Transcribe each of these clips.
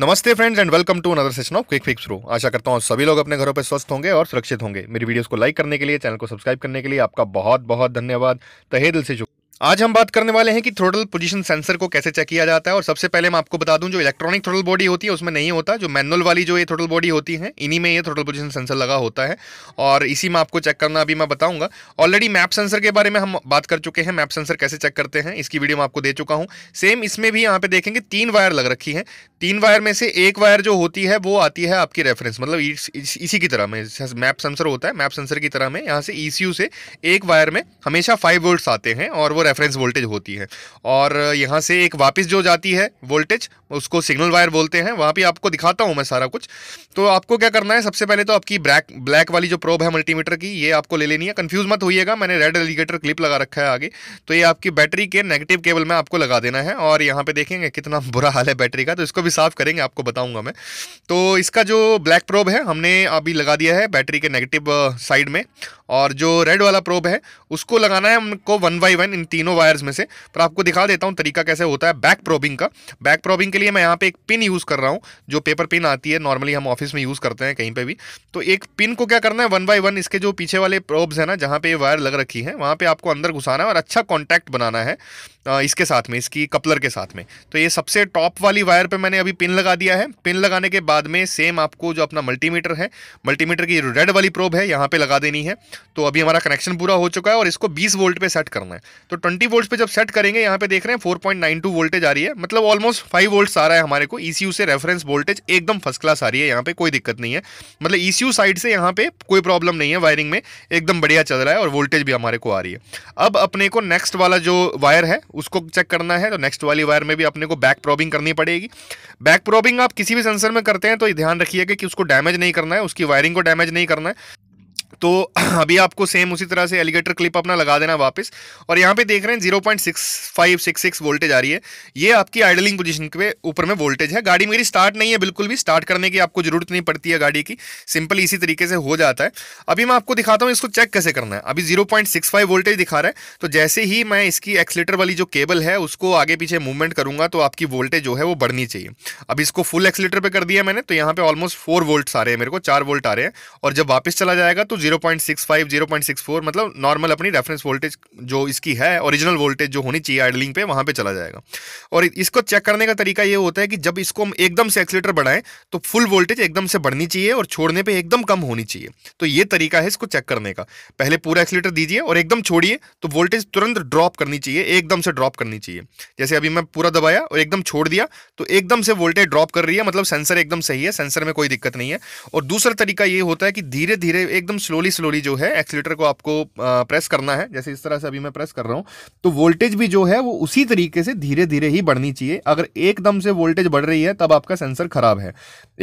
नमस्ते friends and welcome to another session of quick fix pro आशा करता हूँ सभी लोग अपने घरों पर स्वस्थ होंगे और सुरक्षित होंगे मेरी वीडियोस को लाइक करने के लिए चैनल को सब्सक्राइब करने के लिए आपका बहुत बहुत धन्यवाद तहे दिल से शुक्रिया आज हम बात करने वाले हैं कि थ्रोटल पोजीशन सेंसर को कैसे चेक किया जाता है और सबसे पहले मैं आपको बता दूं जो इलेक्ट्रॉनिक थ्रोटल बॉडी होती है उसमें नहीं होता जो मैनुअल वाली जो ये थ्रोटल बॉडी होती है इन्हीं में ये थ्रोटल पोजीशन सेंसर लगा होता है और इसी में आपको चेक करना अभी मैं बताऊंगा ऑलरेडी मैप सेंसर के बारे में हम बात कर चुके हैं मैप सेंसर कैसे चेक करते हैं इसकी वीडियो मैं आपको दे चुका हूँ सेम इसमें भी यहाँ पे देखेंगे तीन वायर लग रखी है तीन वायर में से एक वायर जो होती है वो आती है आपकी रेफरेंस मतलब इसी की तरह में मैप सेंसर होता है मैप सेंसर की तरह में यहाँ से ई से एक वायर में हमेशा फाइव वोल्ट आते हैं और वो रेफरेंस वोल्टेज होती है और यहाँ से एक वापस जो जाती है वोल्टेज उसको सिग्नल वायर बोलते हैं वहाँ भी आपको दिखाता हूँ मैं सारा कुछ तो आपको क्या करना है सबसे पहले तो आपकी ब्लैक ब्लैक वाली जो प्रोब है मल्टीमीटर की ये आपको ले लेनी है कन्फ्यूज़ मत होइएगा मैंने रेड एलिगेटर क्लिप लगा रखा है आगे तो ये आपकी बैटरी के नेगेटिव केबल में आपको लगा देना है और यहाँ पर देखेंगे कितना बुरा हाल है बैटरी का तो इसको भी साफ़ करेंगे आपको बताऊँगा मैं तो इसका जो ब्लैक प्रोब है हमने अभी लगा दिया है बैटरी के नेगेटिव साइड में और जो रेड वाला प्रोब है उसको लगाना है हमको वन बाई वन इन तीनों वायर्स में से पर आपको दिखा देता हूँ तरीका कैसे होता है बैक प्रोबिंग का बैक प्रोबिंग के लिए मैं यहाँ पे एक पिन यूज़ कर रहा हूँ जो पेपर पिन आती है नॉर्मली हम ऑफिस में यूज़ करते हैं कहीं पर भी तो एक पिन को क्या करना है वन बाई वन इसके जो पीछे वाले प्रोब्स हैं ना जहाँ पर ये वायर लग रखी है वहाँ पर आपको अंदर घुसाना है और अच्छा कॉन्टैक्ट बनाना है इसके साथ में इसकी कपलर के साथ में तो ये सबसे टॉप वाली वायर पर मैंने अभी पिन लगा दिया है पिन लगाने के बाद में सेम आपको जो अपना मल्टीमीटर है मल्टीमीटर की रेड वाली प्रोब है यहाँ पर लगा देनी है तो अभी हमारा कनेक्शन पूरा हो चुका है और इसको 20 वोल्ट पे सेट करना है तो 20 वोल्ट पे जब सेट करेंगे यहाँ पे देख रहे हैं 4.92 वोल्टेज आ रही है मतलब ऑलमोस्ट 5 वोल्ट आ रहा है हमारे को ईसीयू e से रेफरेंस वोल्टेज एकदम फर्स्ट क्लास आ रही है यहाँ पे कोई दिक्कत नहीं है मतलब ई e साइड से यहाँ पे कोई प्रॉब्लम नहीं है वायरिंग में एकदम बढ़िया चल रहा है और वोल्टेज भी हमारे को आ रही है अब अपने को नेक्स्ट वाला जो वायर है उसको चेक करना है तो नेक्स्ट वाली वायर में भी अपने को बैक प्रॉबिंग करनी पड़ेगी बैक प्रॉबिंग आप किसी भी सेंसर में करते हैं तो ध्यान रखिएगा कि उसको डैमेज नहीं करना है उसकी वायरिंग को डैमेज नहीं करना है तो अभी आपको सेम उसी तरह से एलिगेटर क्लिप अपना लगा देना वापस और यहाँ पे देख रहे हैं zero point six five six six voltage आ रही है ये आपकी आइडलिंग पोजीशन के ऊपर में वोल्टेज है गाड़ी मेरी स्टार्ट नहीं है बिल्कुल भी स्टार्ट करने की आपको जरूरत नहीं पड़ती है गाड़ी की सिंपल इसी तरीके से हो जाता है अभी मैं आपको दिखाता हूँ इसको चेक कैसे करना है अभी जीरो वोल्टेज दिखा रहा है तो जैसे ही मैं इसकी एक्सलेटर वाली जो केबल है उसको आगे पीछे मूवमेंट करूंगा तो आपकी वोल्टेज जो है वो बढ़नी चाहिए अब इसको फुल एक्सलेटर पर कर दिया मैंने तो यहाँ पर ऑलमोस्ट फोर वोल्ट आ रहे हैं मेरे को चार वोल्ट आ रहे हैं और जब वापस चला जाएगा तो 0.65 0.64 मतलब नॉर्मल अपनी रेफरेंस वोल्टेज जो इसकी है ओरिजिनल वोल्टेज जो होनी चाहिए आइडलिंग पे वहाँ पे चला जाएगा और इसको चेक करने का तरीका ये होता है कि जब इसको हम एकदम से एक्सीटर बढ़ाएं तो फुल वोल्टेज एकदम से बढ़नी चाहिए और छोड़ने पर एकदम कम होनी चाहिए तो ये तरीका है इसको चेक करने का पहले पूरा एक्सीटर दीजिए और एकदम छोड़िए तो वोल्टेज तुरंत ड्रॉप करनी चाहिए एकदम से ड्रॉप करनी चाहिए जैसे अभी मैं पूरा दबाया और एकदम छोड़ दिया तो एकदम से वोल्टेज ड्रॉप कर रही है मतलब सेंसर एकदम सही है सेंसर में कोई दिक्कत नहीं है और दूसरा तरीका ये होता है कि धीरे धीरे एकदम स्लो स्लोली स्लोली जो है एक्सीटर को आपको प्रेस करना है जैसे इस तरह से अभी मैं प्रेस कर रहा हूँ तो वोल्टेज भी जो है वो उसी तरीके से धीरे धीरे ही बढ़नी चाहिए अगर एकदम से वोल्टेज बढ़ रही है तब आपका सेंसर खराब है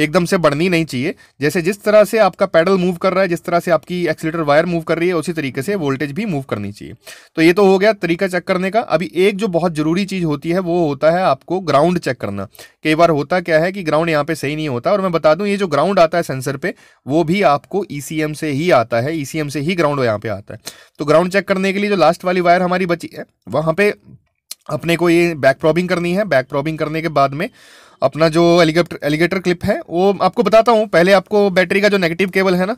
एकदम से बढ़नी नहीं चाहिए जैसे जिस तरह से आपका पैडल मूव कर रहा है जिस तरह से आपकी एक्सीटर वायर मूव कर रही है उसी तरीके से वोल्टेज भी मूव करनी चाहिए तो ये तो हो गया तरीका चेक करने का अभी एक जो बहुत ज़रूरी चीज़ होती है वो होता है आपको ग्राउंड चेक करना कई बार होता क्या है कि ग्राउंड यहाँ पे सही नहीं होता और मैं बता दूँ ये जो ग्राउंड आता है सेंसर पे वो भी आपको ई e से ही आता आता है ईसीएम e से ही ग्राउंड यहाँ पे आता है तो ग्राउंड चेक करने के लिए जो लास्ट वाली वायर हमारी बची है वहाँ पे अपने को ये बैक प्रॉबिंग करनी है बैक प्रॉबिंग करने के बाद में अपना जो एलिगेटर एलिगेटर क्लिप है वो आपको बताता हूँ पहले आपको बैटरी का जो नेगेटिव केबल है ना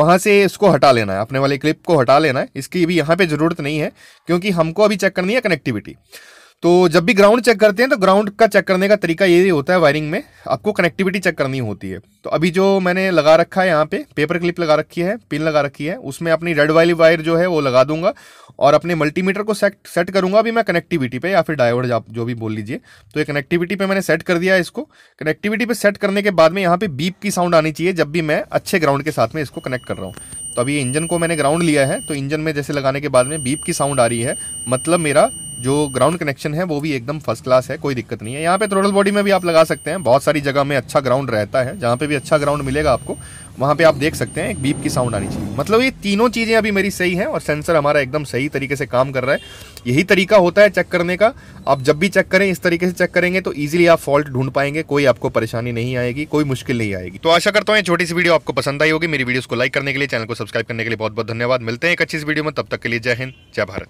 वहाँ से इसको हटा लेना है अपने वाले क्लिप को हटा लेना है इसकी भी यहाँ पे ज़रूरत नहीं है क्योंकि हमको अभी चेक करनी है कनेक्टिविटी तो जब भी ग्राउंड चेक करते हैं तो ग्राउंड का चेक करने का तरीका ये होता है वायरिंग में आपको कनेक्टिविटी चेक करनी होती है तो अभी जो मैंने लगा रखा है यहाँ पे पेपर क्लिप लगा रखी है पिन लगा रखी है उसमें अपनी रेड वाली वायर जो है वो लगा दूंगा और अपने मल्टीमीटर को सेट सेट करूँगा अभी मैं कनेक्टिविटी पे या फिर डायोड आप जो भी बोल लीजिए तो ये कनेक्टिविटी पे मैंने सेट कर दिया है इसको कनेक्टिविटी पे सेट करने के बाद में यहाँ पे बीप की साउंड आनी चाहिए जब भी मैं अच्छे ग्राउंड के साथ में इसको कनेक्ट कर रहा हूँ तो अभी इंजन को मैंने ग्राउंड लिया है तो इंजन में जैसे लगाने के बाद में बीप की साउंड आ रही है मतलब मेरा जो ग्राउंड कनेक्शन है वो भी एकदम फर्स्ट क्लास है कोई दिक्कत नहीं है यहाँ पे थ्रोटल बॉडी में भी आप लगा सकते हैं बहुत सारी जगह में अच्छा ग्राउंड रहता है जहाँ पे भी अच्छा ग्राउंड मिलेगा आपको वहाँ पे आप देख सकते हैं एक बीप की साउंड आनी चाहिए मतलब ये तीनों चीज़ें अभी मेरी सही हैं और सेंसर हमारा एकदम सही तरीके से काम कर रहा है यही तरीका होता है चेक करने का आप जब भी चेक करें इस तरीके से चेक करेंगे तो ईजिली आप फॉल्ट ढूंढ पाएंगे कोई आपको परेशानी नहीं आएगी कोई मुश्किल नहीं आएगी तो आशा करता हूँ छोटी सी वीडियो आपको पसंद आई होगी मेरी वीडियो को लाइक करने के लिए चैनल को सब्सक्राइब करने के लिए बहुत बहुत धन्यवाद मिलते हैं एक अच्छी इस वीडियो में तब तक के लिए जय हिंद जय भारत